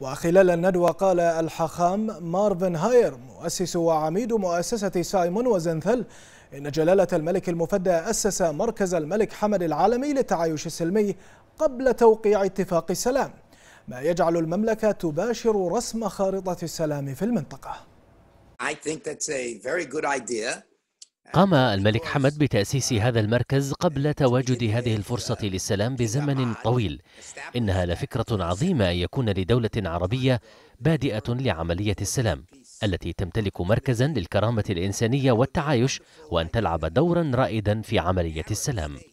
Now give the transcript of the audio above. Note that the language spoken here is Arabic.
وخلال الندوة قال الحاخام مارفن هاير مؤسس وعميد مؤسسة سايمون وزنثل إن جلالة الملك المفدى أسس مركز الملك حمد العالمي للتعايش السلمي قبل توقيع اتفاق السلام ما يجعل المملكة تباشر رسم خارطة السلام في المنطقة I think that's a very good idea. قام الملك حمد بتأسيس هذا المركز قبل تواجد هذه الفرصة للسلام بزمن طويل إنها لفكرة عظيمة أن يكون لدولة عربية بادئة لعملية السلام التي تمتلك مركزا للكرامة الإنسانية والتعايش وأن تلعب دورا رائدا في عملية السلام